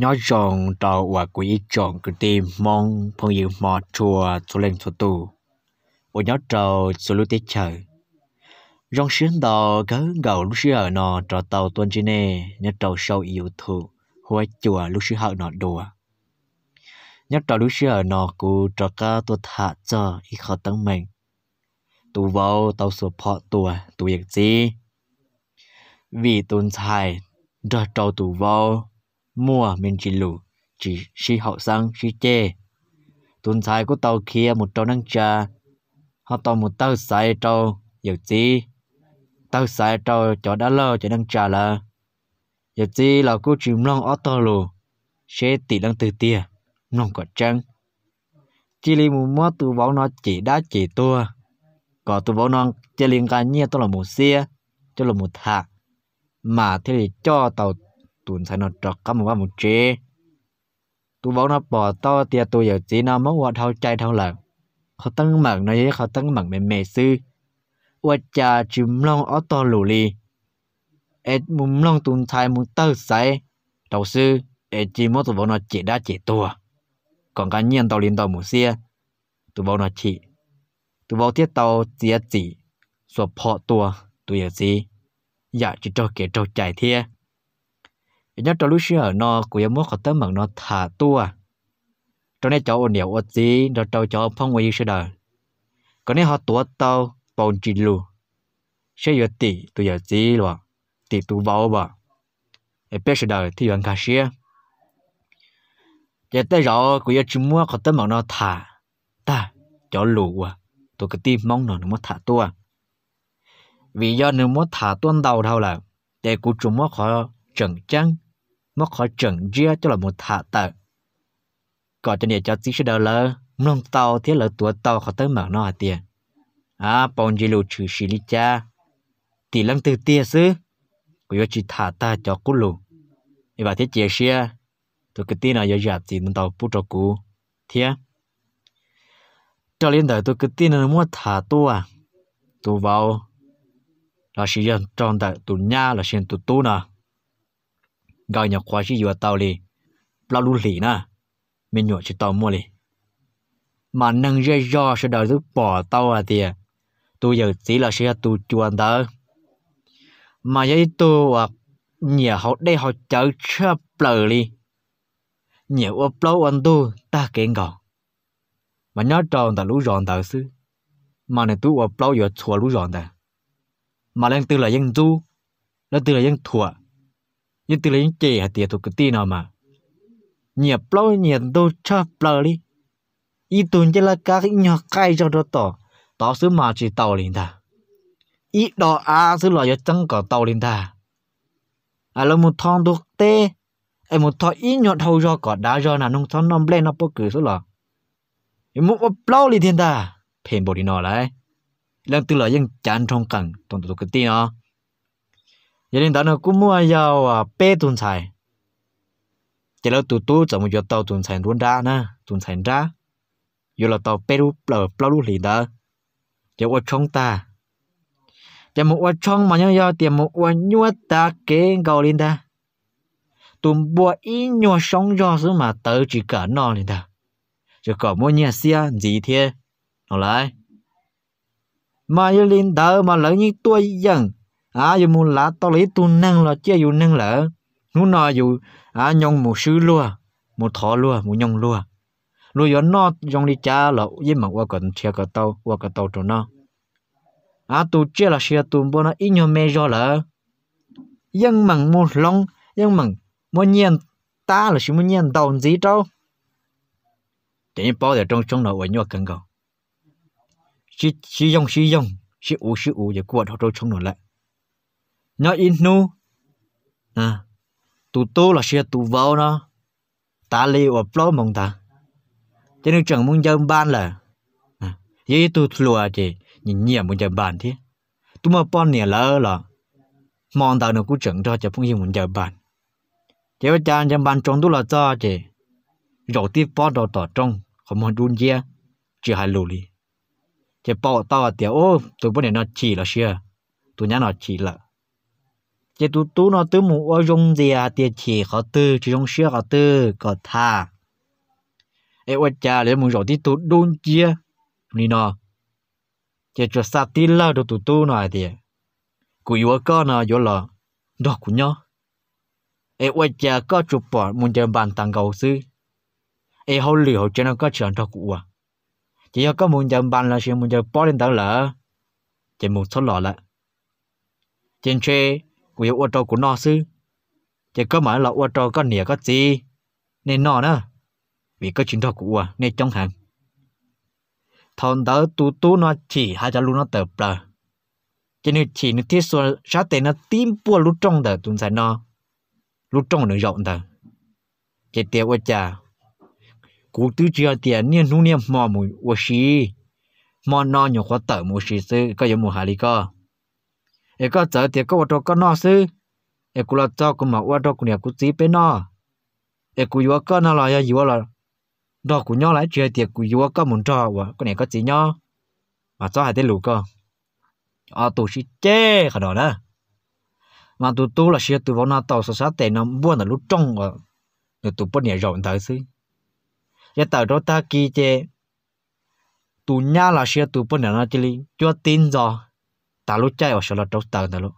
nhỏ tròn trò và quý tròn cứ tìm mong phong yêu mò chùa cho lên cho tù và nhỏ trò cho lúc tiết chờ rong xuyên đò gớ gầu lúc xưa ở nọ trò tàu tuần trên nè nhớ trò sâu yêu thù hoa chùa lúc xưa hậu nọ đùa nhớ trò lúc xưa ở nọ cụ trò ca tôi thả cho ít khó tăng mình tù vào tàu sửa phọ tùa tù việc gì vì tồn tại trò trò tù vào mua mình chỉ lù chỉ si hậu sang si chê tuần sai của tàu kia một trâu năng trà họ tàu một tàu sai trâu nhiều chi tàu sai trâu cho đã lơ cho năng trà là nhiều chi là cô chìm long ở tàu lù sẽ tỷ đang từ tia long có trăng chỉ li một mua tu bảo nó chỉ đã chỉ tua có tu bảo nó chỉ liên can nhia tôi là một xe cho là một thạc mà thế thì cho tàu tuần sai nó trọc cả một ba một chế tu bảo nó bỏ to tia tu giờ chỉ nó mất qua thâu chạy thâu lợn họ tăng mận nó với tăng mận mẹ mẹ sư qua cha chìm long ở to lù li ê mùng long tuần sai mùng tơ sai đầu sư ê chỉ mất tu bảo nó chỉ đã chỉ tu còn cá nhân tàu liên tàu một xe tu bảo nó chỉ tu bảo tiết tàu chỉ chỉ sụp họ tua tu giờ gì dạ chỉ cho kẻ trâu chạy thiê cái nhớ cho lúc xưa ở nó cũng em muốn có tấm bằng nó thả tua à. cho nên cháu ổn nhiều ổn gì rồi cháu cho phong quay sư đời còn nếu họ tua tàu bồn chỉ lù sẽ giờ tỷ tụi giờ gì luôn tỷ tu vào bà em biết sư đời thì vẫn cả xia giờ tới rồi cũng giờ chúng mua có tấm bằng nó thả ta cho lù à tụi cái tim mong nó nó muốn thả tua à. vì do nó muốn thả tuôn đầu đâu là để của chúng mua khó trần trăng mất khỏi trận ria cho là một thả tờ có cho nên cho tí sẽ đỡ lỡ nông tàu thế lỡ tuổi tàu khỏi tới mở nó tiền à bọn gì lù trừ xì lý cha tỷ lăng từ tia xứ của yo chỉ thả ta cho cú lù như vậy thế chia sẻ tôi cái tin là yo giả gì nông tàu bút cho cú thế cho liên đời tôi cái tin là muốn thả tôi à tôi vào là sử dụng trong đời tôi nha là sử dụng tôi tu gọi nhỏ khóa chỉ vừa tàu lì lao lu lì na mình nhỏ chỉ tàu mua lì mà nâng ra do sẽ đòi thứ bỏ tàu à thì tôi giờ chỉ là sẽ tu chuẩn đó mà giờ tôi à nhà họ đây họ chở 车 bờ li, nhà ô plau anh tu ta kiện gọn mà nhớ tròn ta lú ròn ta xứ mà này tôi ô plau giờ chùa lú ròn ta mà lên từ là dân du nó từ là dân thuở nhưng từ lấy chè hạt tiệt thuộc cái tin nào mà nhẹ bao nhẹ đâu cho bao đi ít tuần chỉ là các nhỏ cái cho đó to, tỏ số mà chỉ tàu liền ta ít đó à số loại cho chẳng có tàu liền ta à là một thằng thuộc tê ai à, một thằng ít nhỏ thâu cho có đá cho là nông thằng nông lên nó bốc cử số lọ em một bao liền thiên ta phèn bộ đi nó lại lần từ loại dân chán trong cẳng trong tụ cái tin nó giờ nên đó nó cũng mua dầu à bê tuần xài giờ nó tụ tụ chẳng một giờ tàu tuần xài luôn ra nè tuần xài ra giờ là tàu bê lúc là bao lúc liền đó giờ qua trong ta giờ một qua mà nhau giờ tiền một nhua ta kế cầu lên ta tụm bùa ý nhua sống do số mà tớ chỉ cả nó lên ta chỉ có mua nhà xe gì thế nó lại mà lên tớ mà lấy những tuổi dần à dù muốn lá to lấy tu năng là chia dù năng lỡ ngủ nò dù à nhông một sứ lúa một thọ lúa một nhông lúa lúa gió nó trong đi cha là yên mà qua cần chia cả tàu qua cả tàu cho nó à tu chia là chia tu bữa nó ít nhau mê do lỡ yên mà một long yên mà một nhiên ta là chúng một nhiên tàu gì đâu chỉ bao giờ trong trong đầu ở nhau cần cầu chỉ chỉ dùng chỉ dùng chỉ u chỉ u giờ quạt họ trong đầu lại nó in nu à tụ tu là xe tụ vào nó ta li ở plo mong ta cho nên chẳng muốn dân ban là à vậy tụ lùa chị nhìn nhiều muốn dân ban thế tụ mà bọn nè lỡ là mong ta nó cũng chẳng cho cho phong yên muốn dân ban chế bây giờ dân ban trong tụ là cho chị rồi tiếp bọn đầu tỏ trong không muốn đun dê chỉ hai lù li chế bỏ tao tiểu ô tụi bọn này nó chỉ là xe tụi nhá nó chỉ là À, chỉ tu tu nó tu mù ở dùng gì à tiền chỉ họ tư chỉ dùng sữa họ tư có tha ấy ôi cha lấy một chỗ thì tu đun chia ni nó chỉ cho sát tí là đồ tu tu nó thì cú yếu có nó yếu là đó cú nhó ấy ôi cha có chụp bỏ muốn cho bàn tăng cầu sư ấy hậu liệu cho nó có chuyện đó cú à chỉ có muốn cho bàn là xem muốn cho bỏ lên tàu là, chỉ muốn số lọ lại trên chơi của yêu ô tô của nó sư chỉ có mở là ô tô có nỉa có gì nên nó nữa vì có chuyện đó của nên trong hàng thằng đó tu tu nó chỉ hai cháu luôn nó tập là cho nên chỉ nó thiết xuân sát tên nó tím bùa lúc trong đời tuần sai nó lúc trong nó rộng đời chỉ tiêu ở nhà, cụ tư chưa tiền niên nu niên mò mùi ô xí mò no nhiều khó tở mùi xí sư có giống mùi hà lý co เอก็เจอเตียก็วัดก็นอซื้อเอกูละเจ้ากูมาวัดกูเนี่ยกูจีไปนอเอกูอยู่ก็น่าลอยอยู่ว่าละดอกกูย่อไหลเจียเตียกูอยู่ก็หมุนจอวะกูเนี่ยก็จีย่อมาจ้าหายได้หลูก็อ๋อตัวชิเจ้ขนาดนั้นมาตัวตัวละเชียตัววันนั้นตัวสัสแต่น้ำบ้วนน่ะลุจงวะเนี่ยตัวปนเนี่ยรอนเตอซื้อจะเต่าตัวตากีเจตัวย่าละเชียตัวปนเนี่ยน่าจะลีจ้วตีนจอ ta lúc chạy ở số là trâu tờ ta lúc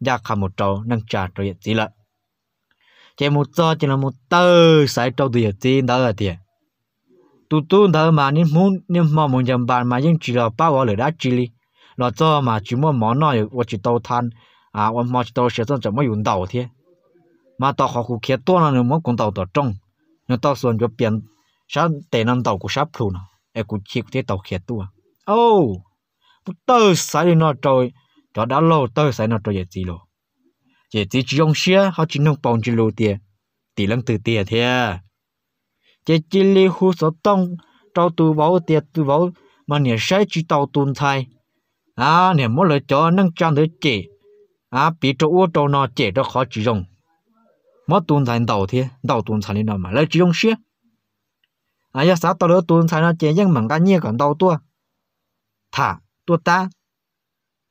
giá dạ khá một trâu nâng trả trâu yết gì lại chế một giờ chế là một tờ sai trâu từ yết gì đó là tiền tu tu thở mà nên muốn nên mò muốn chăm bàn mà những chỉ là bao ở lửa đá chỉ li là cho mà chỉ mò món nói và chỉ tàu than à và mà chỉ tàu sẽ cho mới dùng tàu thế mà tàu họ cũng kia to là nó muốn cùng tàu tàu trong nó tàu xuân cho biến, sáng tệ năm tàu của sáp phun à em cũng chỉ có thể tàu kia tua oh cho đã 不都晒的那周，叫他老都晒那周也知了，也知只用些，他只能帮助老爹，爹能自爹的，这这里胡说东，招土包爹土包，mà nhà sai chỉ chỉ chỉ chỉ chỉ họ tiền, tiền tiền từ tàu tuần thay, à nhà mỗi lời cho nâng trang tới chị, à bị chỗ ô chỗ nó chị đó khó chỉ dùng, mà tuần thay đầu thì đầu tuần thay nó mà lấy chỉ dùng xia, à giờ sao tao đỡ tuần thay nó chị nhưng mà ta nhia còn đầu tua, thả tua ta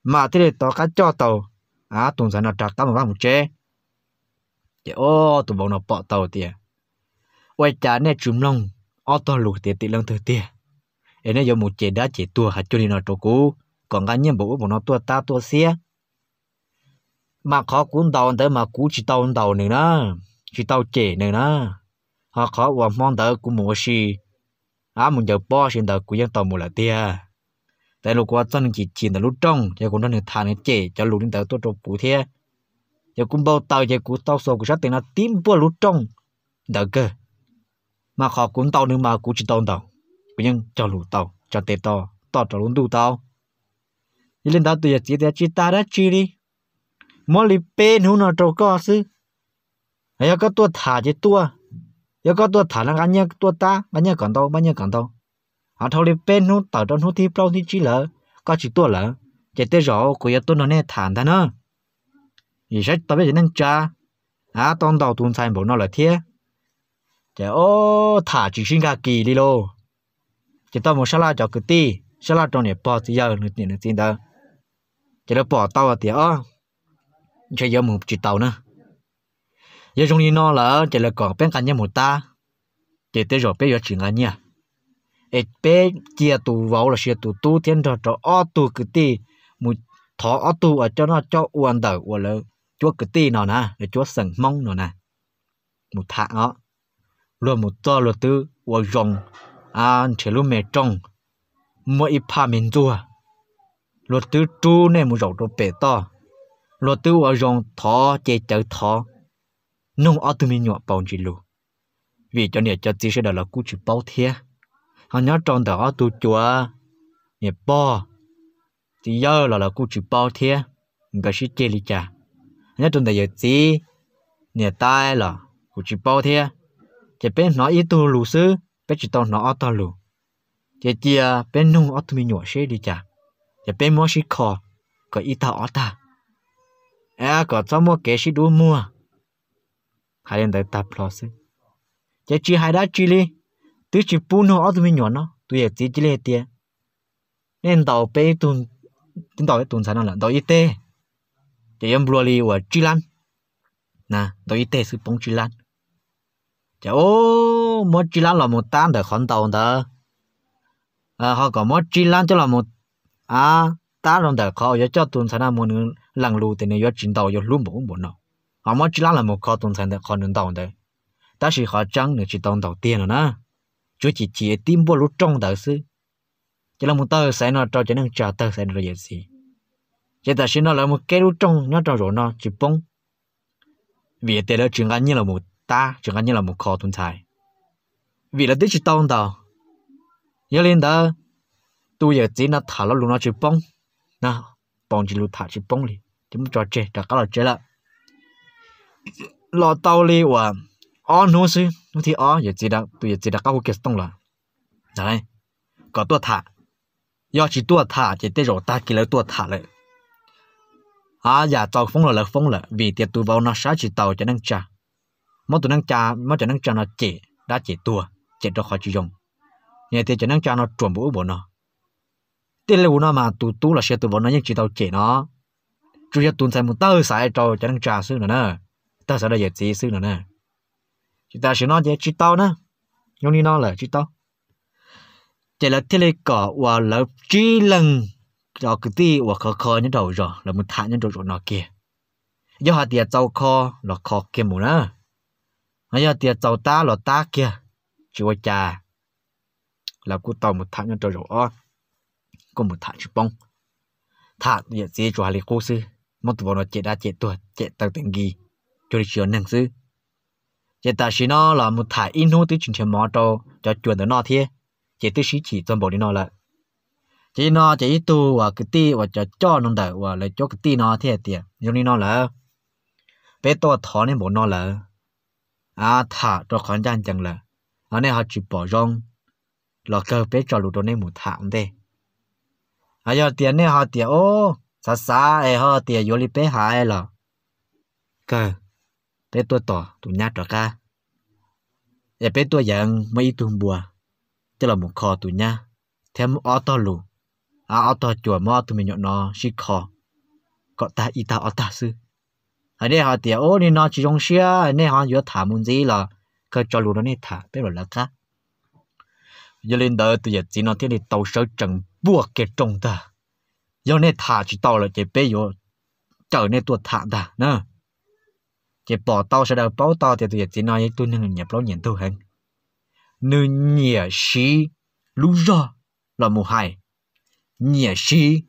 mà thế này tao cá cho tàu à tụng sản nó trả tao một vang một chế thì ô tụi bọn nó bỏ tàu tiệt quay trả nè chùm long ô tô lục tiệt tiệt lông thứ tiệt em nói một chế đã chế tua hạt cho nên nó trâu cú còn cái nhiệm bộ của nó tua ta tua xe mà khó cuốn tàu tới mà cú chỉ tàu tàu nữa đó chỉ tàu chế nữa đó họ khó hoàn mong tới cũng mua xì à mình giờ bỏ xin tới cũng dân tàu mua là tiệt แต่ลูกว่าจนจีจีนแต่ลูกจ้องจะกูนั่นทานเจจะลูกนี่แต่ตัวจบปูเทียจะกูเบาเตาจะกูเตาโซกูชัดแต่น่ะติ้มปัวลูกจ้องเด็กเกอมาขอกูเตาหนึ่งมากูจีตองเตากูยังจะลูกเตาจะเตะเตาต่อจะลูกดูเตายี่เล่นเตาตัวจะจีแต่จีตาได้จีดิมอลิเป็นหูนอจก็ซื้อแล้วก็ตัวถ่าจะตัวแล้วก็ตัวถ่าแล้วอันเนี้ยตัวตาอันเนี้ยก่อนเตาอันเนี้ยก่อนเตา họ thâu đi bên nút tàu trong nút thì bao thì chỉ lỡ có chỉ tua lỡ chạy tới rõ của tôi nó nè thản ta nữa thì sẽ tao biết nên cha à tông đầu tuần sai bộ nó là thế chạy ô thả chỉ sinh ra kỳ đi lô chỉ tao một sala cho cái ti sala trong này bỏ thì giờ tiền nữa tiền đó chạy nó bỏ tao thì ó chạy giờ một chỉ tàu nữa giờ trong đi nó là chạy là còn bên cạnh nhau một ta chạy tới rồi bây giờ chỉ ngang nhau ít bé chia tụ vào là chia tụ tu thiên trò cho o tu cái tì một thọ o tu ở cho nó cho uan đầu uan lơ chúa cái tì nó nè để chúa sừng mong nào nè một thạ nó luôn một to luôn tư uan rồng à chỉ luôn mẹ trồng mỗi ít pha miền chùa luôn tư tu này một rồng đồ bể to luôn tư uan rồng thọ chế chở thọ nông o tu mình nhọ bao nhiêu luôn vì cho nên cho tí sẽ đó là cú chỉ bao thiệt họ nhớ tròn đó tu chùa nhẹ bò thì giờ là là cô chịu bao thế mình phải chơi đi cha nhớ tròn đó giờ gì nhẹ tai là cô chịu bao thế chỉ bên nó ít tu lù sư bên chỉ tao nó ở tao lù chỉ chia bên nung ở tu mi nhỏ xe đi cha chỉ bên mua xe khó có ít tao ở ta à có cho mua cái xe đua mua hai lần tới tập lo sư chỉ chỉ hai đã chỉ đi tôi chỉ buôn nó ở tụi mình nhỏ nó tôi giờ chỉ chỉ lệ tiền nên tàu bé tuần tính tàu bé tuần sản là đào y tế để em bùa li và chi lan nè đào y tế sự bông chi lan chả ô mất chi lan là một tan để khoản tàu đó à họ có mất chi lan cho là một à ta rồi để khó giờ cho tuần sản là một lần lù thì nên giờ chuyển đào, giờ luôn bổn bốn nào họ mất chi lan là một khó tuần sản để khó nâng tàu đấy ta chỉ khó trắng được chỉ đào đầu tiên rồi nè chú chỉ chỉ tìm bộ lúc trong đó sư chỉ là một tờ sẽ nó cho cho nên chờ tờ sẽ được gì chỉ ta xin nó là một cái lúc trong nó cho rồi nó chỉ bông vì thế đó chúng anh như là một ta chúng anh như là một kho tồn tại vì là đứa chỉ tông đó nhớ lên đó tôi giờ chỉ nó thả nó luôn nó chỉ bông nó bông chỉ lúc thả chỉ bông đi chúng cho chơi đã có là chơi là lo tao li và on nó xí nó thì ó giờ chỉ đã tụi giờ chỉ đã cao cái xong rồi, đấy có tua thả do chỉ tua thả chỉ để rồi ta kia lấy tua thả lại à giờ dạ, tàu phong là là phong là vì tiệt tụi vào nó sát chỉ tàu cho năng cha mất tụi năng cha mất cho năng cha nó chỉ đã chỉ tua chỉ cho khỏi chịu dùng nhà thì cho năng cha nó chuẩn bộ bộ nó tiền là nó mà tụi tú là sẽ tụi vào nó nhưng chỉ tàu chỉ nó chủ yếu tụi thầy muốn tao sai trò cho năng cha xứ nữa nè tơ sẽ là giờ gì xứ nữa nè chỉ ta sẽ nói về chỉ tao nữa nhưng đi nó là chỉ tao chỉ là thế này cỏ và là chỉ lần đó cái gì và khó khó như đầu rồi là một thằng như đầu rồi nó kia giờ họ tiệt tàu kho là kho kia mù nữa giờ tiệt tàu ta là ta kia chỉ qua cha là cứ tao một thằng như đầu rồi có một thằng chỉ bông thằng giờ gì cho hai cô sư một tụi nó chết đã chết tuổi chết tàu tình gì cho đi chữa năng sư chỉ ta xin nó là một thải in hô tới chuyện chuyện máu trâu cho chuyện tới nó thế chỉ tới sĩ chỉ toàn bộ đi nó là chỉ nó chỉ tu và cái ti và cho cho nó đỡ và lấy cho cái ti nó thế tiệt giống như nó là bé to thọ nên bộ nó là à thả cho khó chăn chẳng là ở đây họ chỉ bỏ rong là cơ bé cho lụt đó nên một thả thế à giờ tiền này họ tiền ô xa xa ấy họ tiền vô li bé hại là cơ bé tua tỏ tụ nhát trọ ca giờ bé tua dạng mấy tuần bùa tức là một kho tụ nhá thêm ô to à ô to chùa mò tụi mình nó xí kho có ta y ta ô ta sư ở đây họ tiệt nên nó chỉ trong xe ở đây họ vừa thả muốn gì là cơ cho lù nó nên thả bé rồi là khác giờ lên đời tụi giờ chỉ nó thế thì tàu sơ trần bùa kẹt trong ta giờ nên thả chỉ tàu là chỉ bé rồi trở nên tua thả ta nữa chỉ bỏ tao sẽ đâu bỏ tao thì tôi chỉ nói tôi nên nhập lối nhận tôi hơn nữ nhà sĩ lú ra là một hai nhà sĩ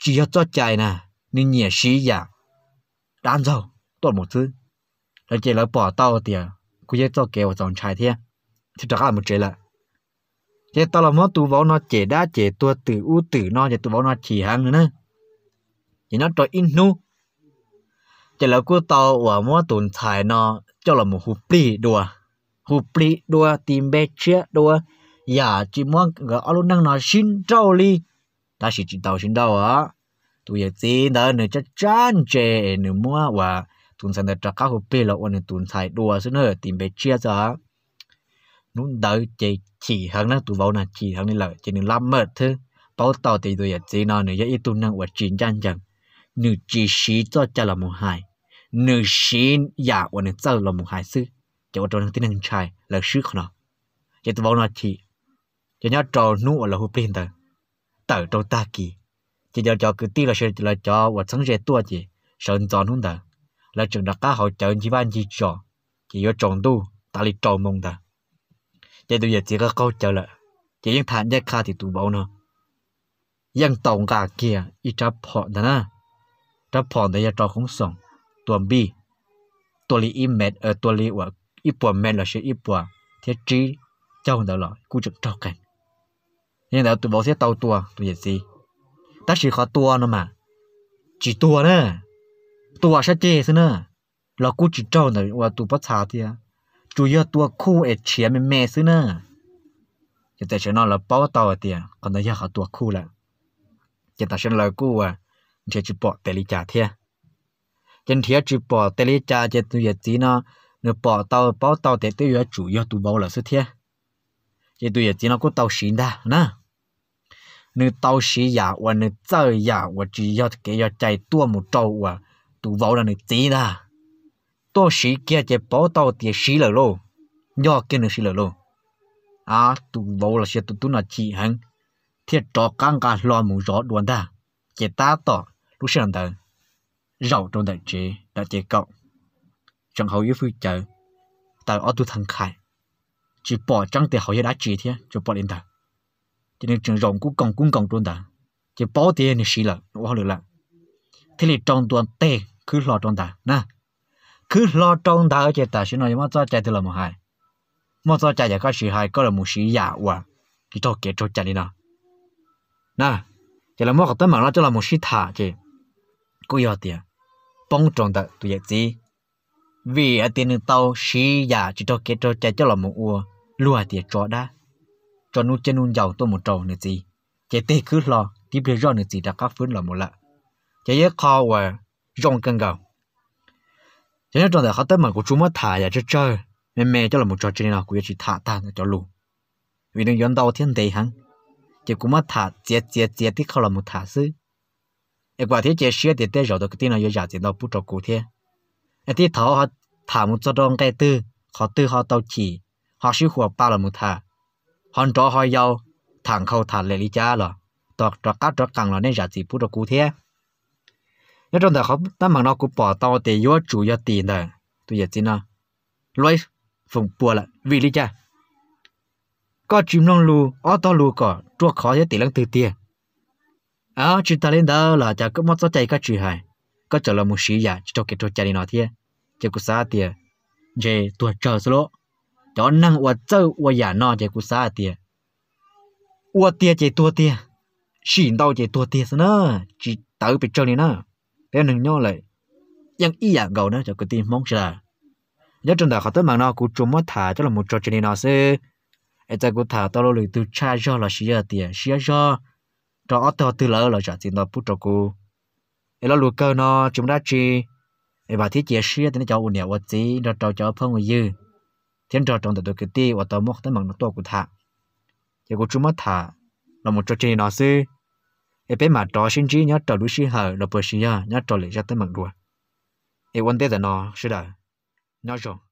chỉ có cho chạy nè nữ nhà sĩ dạ đan rồi tôi một thứ rồi chỉ là bỏ tao thì cứ cho cho kéo dòng chạy thế thì chắc là một chuyện là thế tao là muốn tu võ nó chỉ đã chỉ tua tự u tự nó chỉ tu võ nó chỉ hàng nữa chỉ nó cho in nu chỉ là cô tàu và mua tồn tại nó cho là một hụp bì đùa hụp bì đùa tìm bé chia đùa giả dạ, chỉ muốn gọi luôn năng nó xin trâu đi ta chỉ tàu xin đâu á tụi giờ tin đó nữa chắc chắn chê nữa mua và tụi sản được các hụp bì là ôn tụi tại đùa xí nữa tìm bé chia ra nún đỡ chỉ chỉ hơn nó tụi vào là chỉ hơn đi là chỉ nên làm mệt thôi bảo tàu thì tụi giờ tin nó nữa giờ tụi năng và chín chăn chẳng nữ chỉ sĩ cho là một hại หนึ่งชิ้นอยากวันนึงเจ้าลมหายซื้อจะว่าตันงที่หนึ่งชายเล้วชื่อเขาเนาะจะตัวบอกนาทีจะย่อจอนู่นเราหูเปลี่ยนเตอร์เตอตัวตากีจะย่อจอคือตีเราเชื่อเราจอวัดสังเกตตัวจีเชิญจอนู่นเตอร์เราจึงดักก้าเขาเจอที่บ้านจีจอจะย่อจอดูตาลีจอมงเตอร์จะตัวอย่างจีก็เข้าเจอละ จะยังทานแยกคาที่ตัวบอกเนาะยังตองกาเกียอีจับพอดนะจับพอดในยาจอของสองตัวบีตัวลีอีเมดเออตัวลีว่าอีปัวเมดหรือเชื่ออีปัวเทียจีเจ้าเดาหรอกูจะเจ้ากันยังเดาตัวบอกเสียเตาตัวตัวเหยียดสีแต่ชี่อขาตัวนะ่มาจีตัวเนอะตัวชัดเจนเนอะเรากูจีเจ้าเดาว่าตัวปัะชาเทียจูเยอะตัวคู่เอเชียเป็นแม่ซะเนอะจะแต่ฉันนอนเราเป้าเตาเตียคนเดียวกขาตัวคู่ละจะแต่ฉันเรากูว่าเชจีปอแต่ลีจ่าเทีย trên thiệt chỉ bỏ tê lê cha chết tu yết gì nó nó bỏ tàu bỏ tàu tê tu yết chủ yếu tu bảo là xuất thiệt chỉ tu yết gì nó có tàu xin đã nè nó tàu xí giả và nó chơi giả và chỉ yếu cái yếu chạy tua một trâu và tu bảo là nó gì đã tàu xí kia chỉ bỏ tàu tê xí là lô nhỏ kia nó xí là lô à tu bảo là sẽ tu tu nó chỉ hằng thiết trò căng cả lo mù rõ đoàn ta chỉ ta tỏ lúc sáng đời rau trong đại chị đã chế cộng chẳng hầu yếu phu trợ, tại ở tu thân khai chỉ bỏ trăng tiền hầu với đã chỉ thế cho bỏ lên tờ cho nên trường rộng cũng công cũng công trong tờ chỉ bỏ tiền thì xí là quá được là thế thì trong tuần tê cứ lo trong tờ na cứ lo trong ở trên tờ xin nói mà cho chạy từ là một hai mà cho chạy giờ có sự hai có là một sự giả quả thì cho kể cho chạy đi nào na chỉ là mỗi cái tấm mà nó cho là một sự thả chứ cứ giờ tiền bóng tròn tờ tụi vậy gì vì ở tiền tàu xí giả chỉ cho kết cho chạy cho là một ua lùa tiền cho đã cho nu chân nu dầu tôi một trầu nữa gì chạy tê khứ lo tiếp lấy rõ nữa gì đã khắc phun là một lạ chạy yếu khó và rong cân gào chạy yếu tròn tờ khó tới mà của chú mất thả giả chơi chơi mẹ mẹ cho là một trò chơi nào của chỉ thả ta cho lù vì đừng dọn tàu thiên tệ hẳn chỉ cũng mất thả chết chết chết thì không là một thả sư ai quả thế chế xưa thì tế rồi đó cái tin là giờ tiền đâu bút trọc cụ thế ai thế thảo họ thả một cho đông cái tư họ tư họ tàu chỉ họ siêu khổ ba là một thả họ cho họ giàu thằng khâu thả lệ lý cha là tọt tọt cắt tọt càng nên giờ tiền bút trọc cụ thế nếu trong họ ta mà nó cũng bỏ tao thì yếu chủ yếu tiền đời tôi giờ tin là lối phùng bùa là vì lý có chim non lù, ở to lù cỏ, chuột khó thế tỷ từ tiền à chúng ta lên đó là cho cứ mất số chạy các chị hay có trở là một sĩ giả cho cái chỗ chạy đi nó thế chỉ có sát tiệt, giờ tuổi chờ số cho năng và chơi và giả nó chỉ có sát tiệt, và tiệt chỉ tua tiệt, xin đâu chỉ tua tiệt nữa chỉ tự bị chơi đi nữa thế nên nhau lại nhưng ý dạng gầu nữa cho cái tiền mong chờ nhớ trong đó họ tới mạng nó cũng chung mất thả cho là một trò chơi đi nó sẽ ai ta cũng thả tao lo lười từ cha cho là sĩ giả tiệt, sĩ do cho ở to tư lỡ là trả tiền nó bút cho cô ấy là lúa cơ nó chúng đã chi ấy bà thiết chế xia thì nó cho ổn nhẹ quá gì nó cho cho phong người dư thiên trò trong tổ cái ti và tao mốc tới bằng nó to của thả thì cô chúng mất thả là một trò chơi nó sư ấy bé mà trò sinh trí nhớ trò đuôi sư hở là bờ sư nhớ trò lại ra tới bằng đùa ấy quan tết là nó sư đời nó rồi